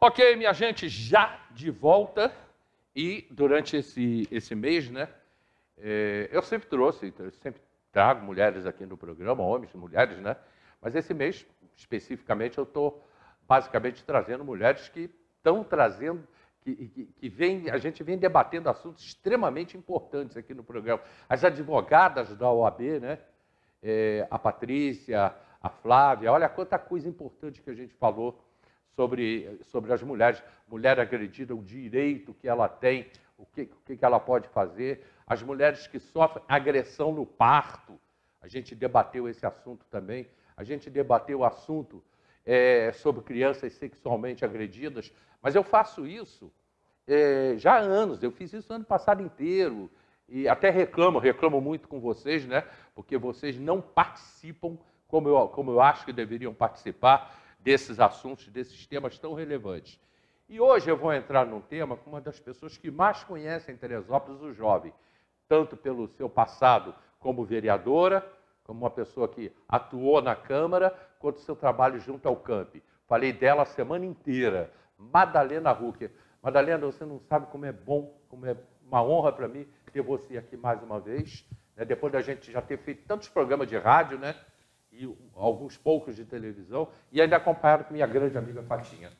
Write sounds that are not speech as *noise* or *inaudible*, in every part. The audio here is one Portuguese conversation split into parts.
Ok, minha gente, já de volta. E durante esse, esse mês, né? É, eu sempre trouxe, eu sempre trago mulheres aqui no programa, homens, mulheres, né? Mas esse mês, especificamente, eu estou basicamente trazendo mulheres que estão trazendo, que, que, que, vem, a gente vem debatendo assuntos extremamente importantes aqui no programa. As advogadas da OAB, né? É, a Patrícia, a Flávia, olha quanta coisa importante que a gente falou sobre, sobre as mulheres. Mulher agredida, o direito que ela tem, o que, o que ela pode fazer. As mulheres que sofrem agressão no parto. A gente debateu esse assunto também. A gente debateu o assunto é, sobre crianças sexualmente agredidas. Mas eu faço isso é, já há anos. Eu fiz isso ano passado inteiro. E até reclamo, reclamo muito com vocês, né? Porque vocês não participam como eu, como eu acho que deveriam participar desses assuntos, desses temas tão relevantes. E hoje eu vou entrar num tema com uma das pessoas que mais conhecem Teresópolis, o jovem, tanto pelo seu passado como vereadora, como uma pessoa que atuou na Câmara, quanto seu trabalho junto ao CAMP. Falei dela a semana inteira, Madalena Huck. Madalena, você não sabe como é bom, como é uma honra para mim ter você aqui mais uma vez. Né? Depois da gente já ter feito tantos programas de rádio, né? e alguns poucos de televisão, e ainda acompanhado com minha grande amiga Patinha.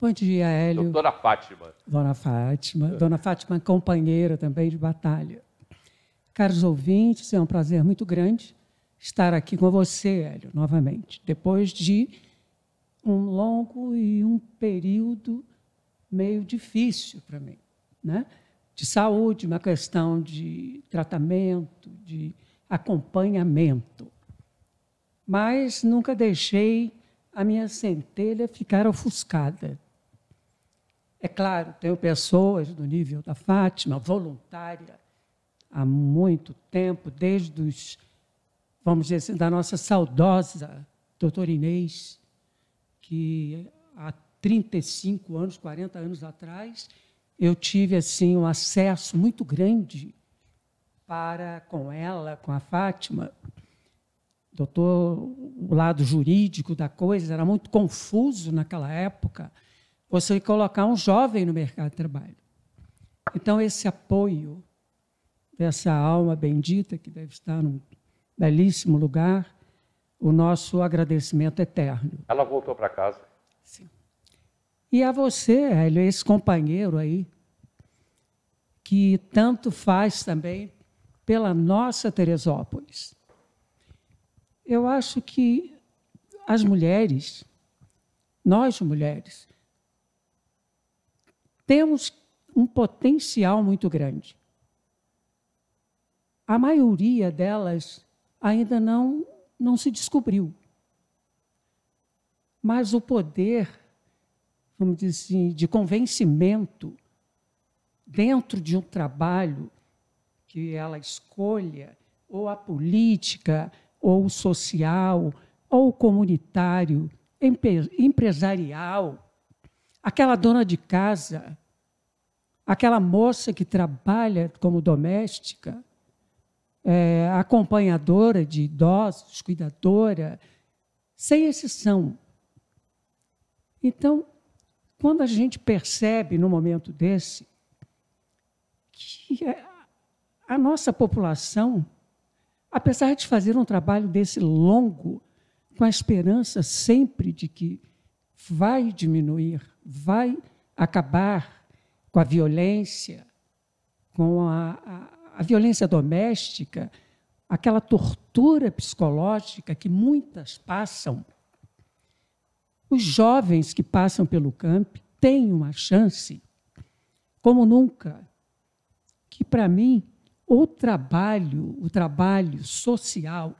Bom dia, Hélio. Doutora Fátima. Dona Fátima. Dona Fátima, companheira também de batalha. Caros ouvintes, é um prazer muito grande estar aqui com você, Hélio, novamente, depois de um longo e um período meio difícil para mim, né? de saúde, uma questão de tratamento, de acompanhamento mas nunca deixei a minha centelha ficar ofuscada. É claro, tenho pessoas do nível da Fátima, voluntária, há muito tempo, desde os, vamos dizer assim, da nossa saudosa doutora Inês, que há 35 anos, 40 anos atrás, eu tive assim um acesso muito grande para com ela, com a Fátima, doutor, o lado jurídico da coisa era muito confuso naquela época, você colocar um jovem no mercado de trabalho. Então, esse apoio dessa alma bendita, que deve estar num belíssimo lugar, o nosso agradecimento eterno. Ela voltou para casa. Sim. E a você, Hélio, esse companheiro aí, que tanto faz também pela nossa Teresópolis eu acho que as mulheres, nós mulheres, temos um potencial muito grande. A maioria delas ainda não, não se descobriu. Mas o poder, vamos dizer assim, de convencimento dentro de um trabalho que ela escolha, ou a política, ou social, ou comunitário, empresarial, aquela dona de casa, aquela moça que trabalha como doméstica, é, acompanhadora de idosos, cuidadora, sem exceção. Então, quando a gente percebe no momento desse que a nossa população apesar de fazer um trabalho desse longo, com a esperança sempre de que vai diminuir, vai acabar com a violência, com a, a, a violência doméstica, aquela tortura psicológica que muitas passam. Os jovens que passam pelo camp têm uma chance, como nunca, que para mim o trabalho, o trabalho social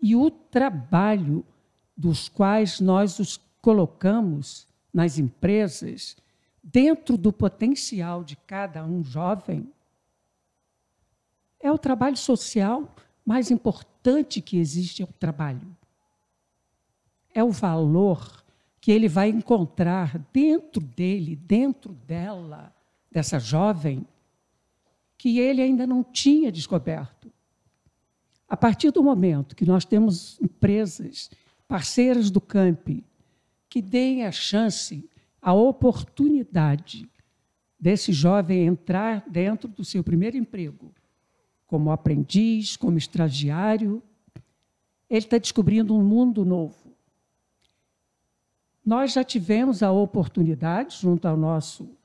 e o trabalho dos quais nós os colocamos nas empresas, dentro do potencial de cada um jovem, é o trabalho social mais importante que existe é o trabalho. É o valor que ele vai encontrar dentro dele, dentro dela, dessa jovem, que ele ainda não tinha descoberto. A partir do momento que nós temos empresas, parceiras do camp, que deem a chance, a oportunidade desse jovem entrar dentro do seu primeiro emprego, como aprendiz, como estagiário, ele está descobrindo um mundo novo. Nós já tivemos a oportunidade, junto ao nosso,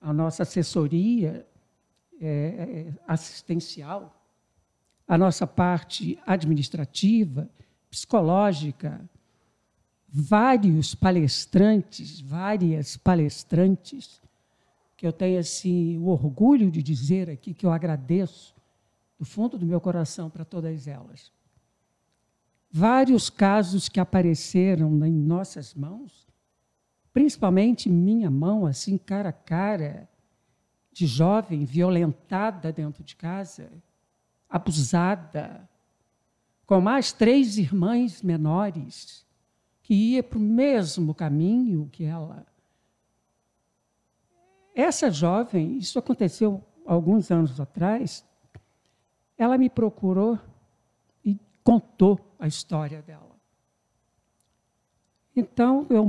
à nossa assessoria, é, é, assistencial, a nossa parte administrativa, psicológica, vários palestrantes, várias palestrantes, que eu tenho assim o orgulho de dizer aqui que eu agradeço do fundo do meu coração para todas elas. Vários casos que apareceram em nossas mãos, principalmente minha mão assim cara a cara, de jovem violentada dentro de casa, abusada, com mais três irmãs menores, que ia para o mesmo caminho que ela. Essa jovem, isso aconteceu alguns anos atrás, ela me procurou e contou a história dela. Então, eu.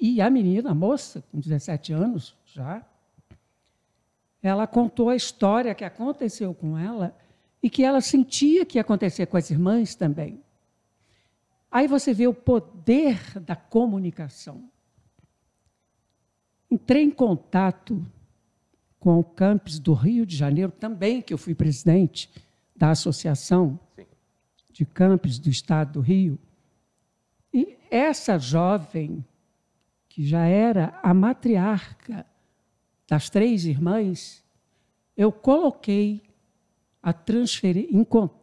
E a menina, a moça, com 17 anos já, ela contou a história que aconteceu com ela e que ela sentia que ia acontecer com as irmãs também. Aí você vê o poder da comunicação. Entrei em contato com o campus do Rio de Janeiro, também que eu fui presidente da associação Sim. de campus do estado do Rio. E essa jovem, que já era a matriarca das três irmãs, eu coloquei a transferir,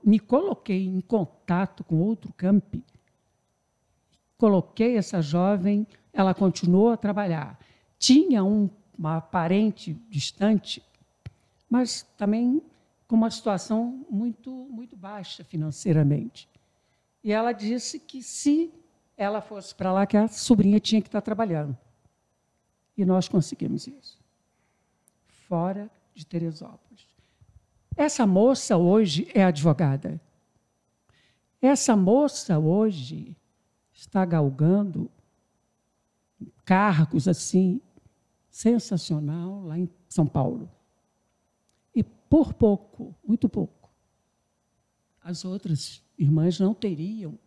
me coloquei em contato com outro camp, coloquei essa jovem, ela continuou a trabalhar. Tinha um, uma parente distante, mas também com uma situação muito muito baixa financeiramente. E ela disse que se ela fosse para lá, que a sobrinha tinha que estar tá trabalhando. E nós conseguimos isso fora de Teresópolis. Essa moça hoje é advogada. Essa moça hoje está galgando cargos assim sensacional lá em São Paulo. E por pouco, muito pouco, as outras irmãs não teriam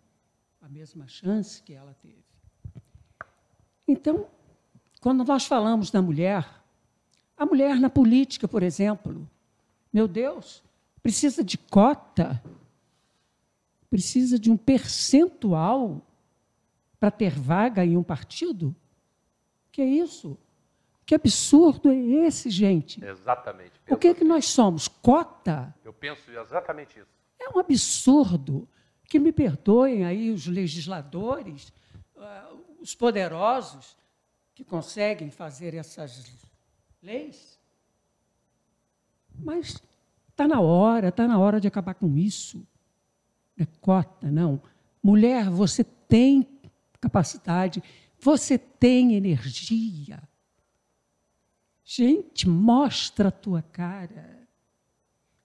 a mesma chance que ela teve. Então, quando nós falamos da mulher, a mulher na política, por exemplo. Meu Deus, precisa de cota, precisa de um percentual para ter vaga em um partido? Que é isso? Que absurdo é esse, gente? Exatamente. O que é que nós somos? Cota? Eu penso exatamente isso. É um absurdo. Que me perdoem aí os legisladores, ah, os poderosos que conseguem fazer essas leis. Mas está na hora, está na hora de acabar com isso. Não é cota, não. Mulher, você tem capacidade, você tem energia. Gente, mostra a tua cara.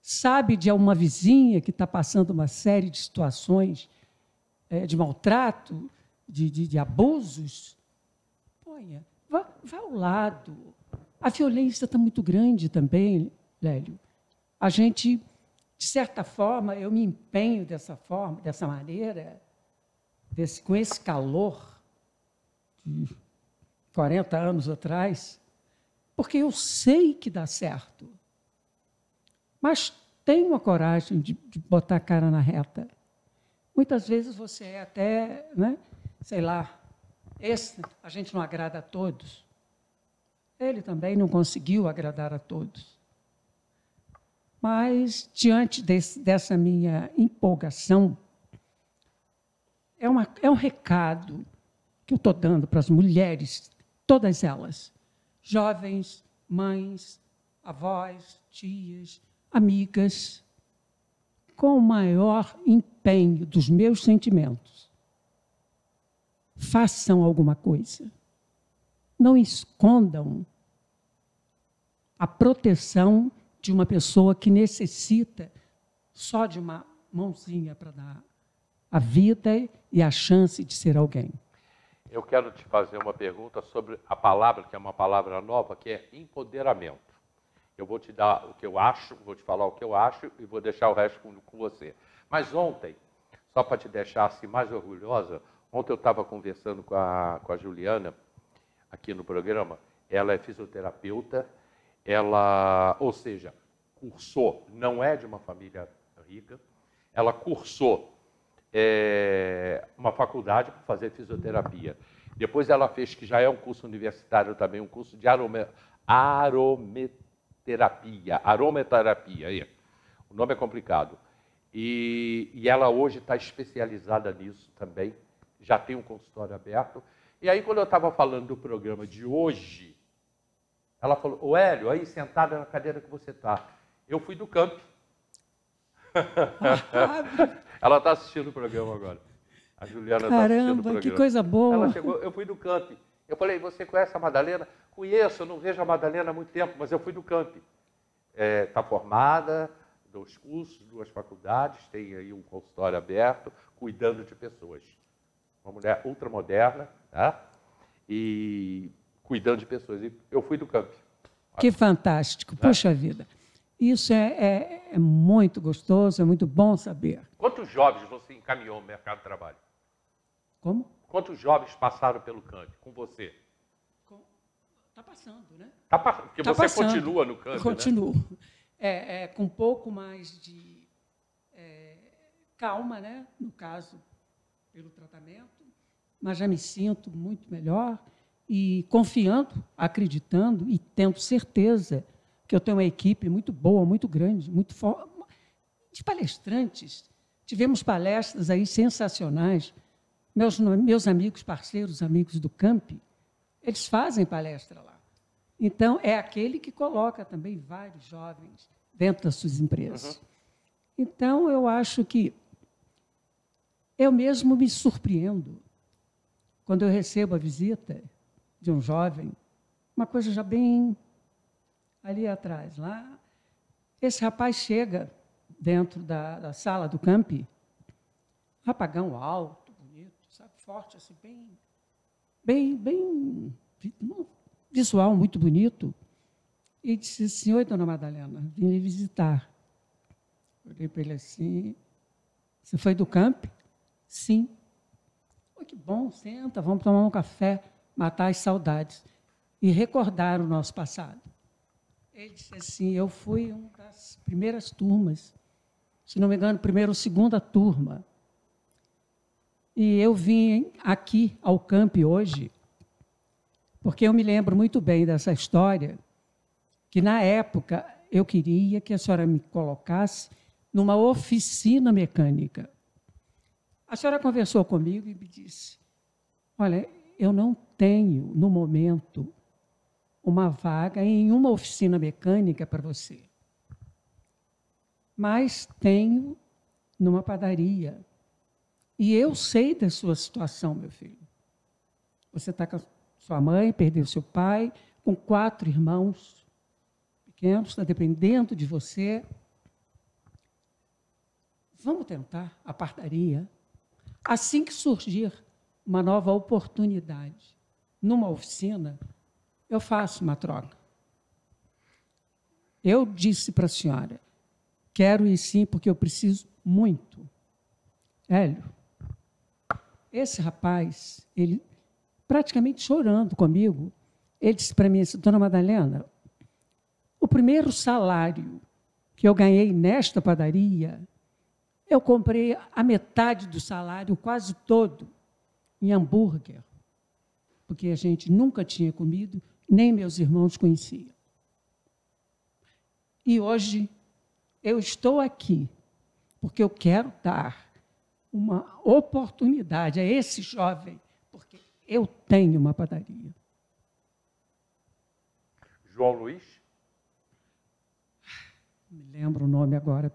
Sabe de uma vizinha que está passando uma série de situações é, de maltrato, de, de, de abusos? Ponha, vá, vá ao lado. A violência está muito grande também, Lélio. A gente, de certa forma, eu me empenho dessa forma, dessa maneira, desse, com esse calor de 40 anos atrás, porque eu sei que dá certo. Mas tenho a coragem de, de botar a cara na reta. Muitas vezes você é até, né, sei lá, esse, a gente não agrada a todos ele também não conseguiu agradar a todos. Mas, diante desse, dessa minha empolgação, é, uma, é um recado que eu estou dando para as mulheres, todas elas, jovens, mães, avós, tias, amigas, com o maior empenho dos meus sentimentos, façam alguma coisa não escondam a proteção de uma pessoa que necessita só de uma mãozinha para dar a vida e a chance de ser alguém. Eu quero te fazer uma pergunta sobre a palavra, que é uma palavra nova, que é empoderamento. Eu vou te dar o que eu acho, vou te falar o que eu acho e vou deixar o resto com, com você. Mas ontem, só para te deixar assim, mais orgulhosa, ontem eu estava conversando com a, com a Juliana, aqui no programa, ela é fisioterapeuta, ela, ou seja, cursou, não é de uma família rica, ela cursou é, uma faculdade para fazer fisioterapia. Depois ela fez, que já é um curso universitário também, um curso de arome, arometerapia, arometerapia, aí. o nome é complicado. E, e ela hoje está especializada nisso também, já tem um consultório aberto e aí, quando eu estava falando do programa de hoje, ela falou: Ô Hélio, aí sentada na cadeira que você está. Eu fui do camp. *laughs* ela está assistindo o programa agora. A Juliana está assistindo o programa. Caramba, que coisa boa. Ela chegou, eu fui do camp. Eu falei: Você conhece a Madalena? Conheço, eu não vejo a Madalena há muito tempo, mas eu fui do camp. Está é, tá formada, dois cursos, duas faculdades, tem aí um consultório aberto, cuidando de pessoas uma mulher ultramoderna, né? e cuidando de pessoas. E eu fui do camp. Que fantástico, né? puxa vida. Isso é, é, é, muito gostoso, é muito bom saber. Quantos jovens você encaminhou no mercado de trabalho? Como? Quantos jovens passaram pelo camp com você? Está passando, né? Tá, porque tá você passando. continua no camp, né? Continuo. Né? É, é, com um pouco mais de é, calma, né? no caso, pelo tratamento, mas já me sinto muito melhor e confiando, acreditando e tendo certeza que eu tenho uma equipe muito boa, muito grande, muito forte, de palestrantes. Tivemos palestras aí sensacionais. Meus, meus amigos, parceiros, amigos do camp, eles fazem palestra lá. Então, é aquele que coloca também vários jovens dentro das suas empresas. Uhum. Então, eu acho que eu mesmo me surpreendo quando eu recebo a visita de um jovem, uma coisa já bem ali atrás, lá. Esse rapaz chega dentro da, da sala do campi, rapagão alto, bonito, sabe, forte, assim, bem, bem, bem, visual muito bonito. E disse assim, oi, dona Madalena, vim lhe visitar. Olhei para ele assim, você foi do camp? Sim. Oh, que bom, senta, vamos tomar um café, matar as saudades. E recordar o nosso passado. Ele disse assim: Eu fui uma das primeiras turmas, se não me engano, primeira ou segunda turma. E eu vim aqui ao campi hoje, porque eu me lembro muito bem dessa história, que na época eu queria que a senhora me colocasse numa oficina mecânica. A senhora conversou comigo e me disse: Olha, eu não tenho, no momento, uma vaga em uma oficina mecânica para você, mas tenho numa padaria. E eu sei da sua situação, meu filho. Você está com sua mãe, perdeu seu pai, com quatro irmãos pequenos, está dependendo de você. Vamos tentar a partaria. Assim que surgir uma nova oportunidade numa oficina, eu faço uma troca. Eu disse para a senhora, quero ir sim, porque eu preciso muito. Hélio, esse rapaz, ele praticamente chorando comigo, ele disse para mim assim, dona Madalena, o primeiro salário que eu ganhei nesta padaria eu comprei a metade do salário, quase todo, em hambúrguer, porque a gente nunca tinha comido, nem meus irmãos conheciam. E hoje eu estou aqui porque eu quero dar uma oportunidade a esse jovem, porque eu tenho uma padaria. João Luiz? Me lembro o nome agora,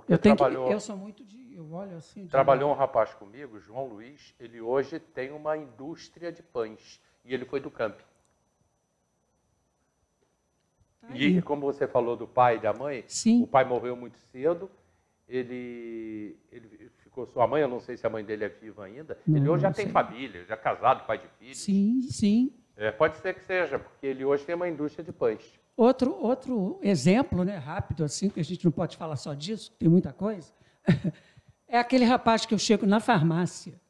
porque eu, trabalhou, que, eu sou muito de. Eu olho assim. De trabalhou um rapaz comigo, João Luiz, ele hoje tem uma indústria de pães. E ele foi do camp. Tá e como você falou do pai e da mãe, Sim. o pai morreu muito cedo. Ele, ele ficou sua mãe, eu não sei se a mãe dele é viva ainda. Não, ele hoje já sei. tem família, já casado, pai de filho Sim, sim. É, pode ser que seja, porque ele hoje tem uma indústria de pães. Outro, outro exemplo, né, rápido assim, que a gente não pode falar só disso, tem muita coisa, *laughs* é aquele rapaz que eu chego na farmácia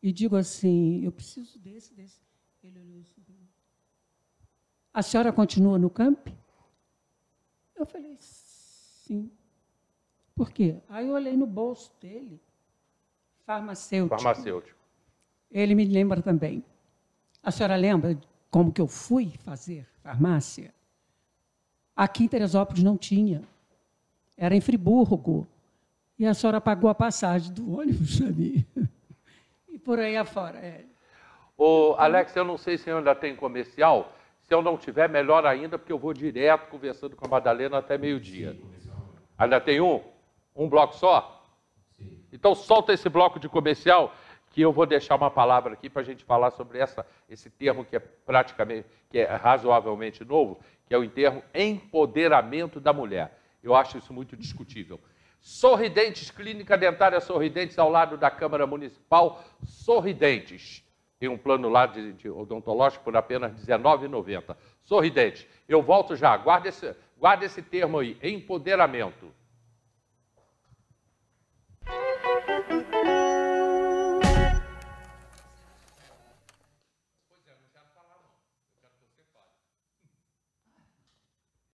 e digo assim, eu preciso desse, desse. Ele olhou assim. A senhora continua no camp Eu falei, sim. Por quê? Aí eu olhei no bolso dele, farmacêutico. Farmacêutico. Ele me lembra também. A senhora lembra como que eu fui fazer farmácia, aqui em Teresópolis não tinha. Era em Friburgo. E a senhora pagou a passagem do ônibus ali *laughs* E por aí afora. É. Ô, Alex, eu não sei se ainda tem comercial. Se eu não tiver, melhor ainda, porque eu vou direto conversando com a Madalena até meio-dia. Ainda tem um? Um bloco só? Sim. Então solta esse bloco de comercial que eu vou deixar uma palavra aqui para a gente falar sobre essa, esse termo que é praticamente, que é razoavelmente novo, que é o termo empoderamento da mulher. Eu acho isso muito discutível. Sorridentes, Clínica Dentária Sorridentes, ao lado da Câmara Municipal, Sorridentes. Tem um plano lá de, de odontológico por apenas 19,90. Sorridentes. Eu volto já. Guarda esse, guarda esse termo aí, empoderamento.